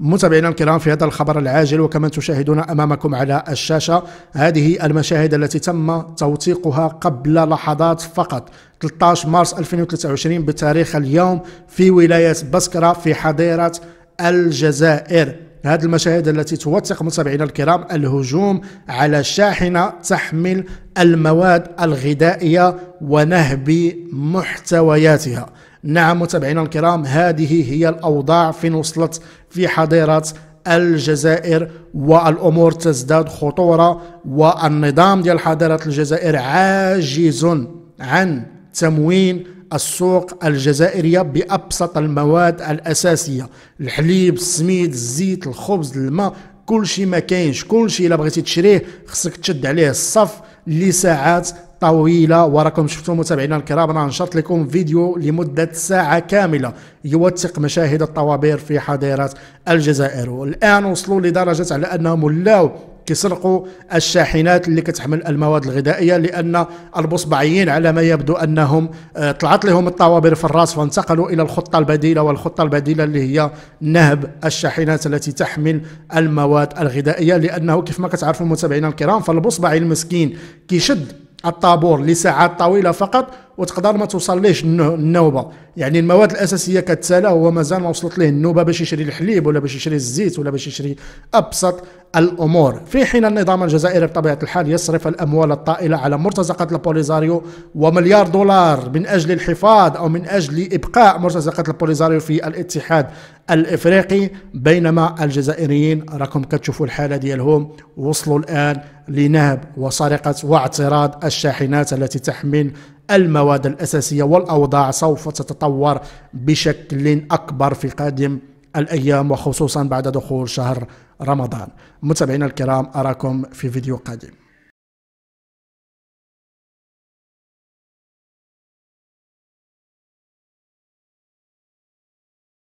متابعينا الكرام في هذا الخبر العاجل وكما تشاهدون امامكم على الشاشه هذه المشاهد التي تم توثيقها قبل لحظات فقط 13 مارس 2023 بتاريخ اليوم في ولايه بسكره في حضيره الجزائر هذه المشاهد التي توثق متابعينا الكرام الهجوم على شاحنه تحمل المواد الغذائيه ونهب محتوياتها نعم متابعينا الكرام هذه هي الأوضاع فين وصلت في حظيرة الجزائر والأمور تزداد خطورة والنظام ديال حضارة الجزائر عاجز عن تموين السوق الجزائرية بأبسط المواد الأساسية الحليب السميد الزيت الخبز الماء كل شيء ما كاينش كل شيء الا بغيتي تشريه خصك تشد عليه الصف لساعات طويلة وراكم شفتوا متابعينا الكرام انا نشرت لكم فيديو لمدة ساعة كاملة يوثق مشاهد الطوابير في حديقة الجزائر والان وصلوا لدرجة على انهم ولاو كيسرقوا الشاحنات اللي كتحمل المواد الغذائيه لان البصبعيين على ما يبدو انهم آه، طلعت لهم الطوابير في الراس فانتقلوا الى الخطه البديله والخطه البديله اللي هي نهب الشاحنات التي تحمل المواد الغذائيه لانه كيف ما كتعرفوا متابعينا الكرام فالبصبعي المسكين كيشد الطابور لساعات طويله فقط وتقدر ما توصل ليش النوبه يعني المواد الاساسيه كتسالى هو مازال ما وصلت ليه النوبه باش يشري الحليب ولا باش يشري الزيت ولا باش يشري ابسط الامور في حين النظام الجزائري بطبيعه الحال يصرف الاموال الطائله على مرتزقه البوليزاريو ومليار دولار من اجل الحفاظ او من اجل ابقاء مرتزقه البوليزاريو في الاتحاد الافريقي بينما الجزائريين راكم كتشوفوا الحاله ديالهم وصلوا الان لنهب وسرقه واعتراض الشاحنات التي تحمل المواد الأساسية والأوضاع سوف تتطور بشكل أكبر في قادم الأيام وخصوصا بعد دخول شهر رمضان متابعينا الكرام أراكم في فيديو قادم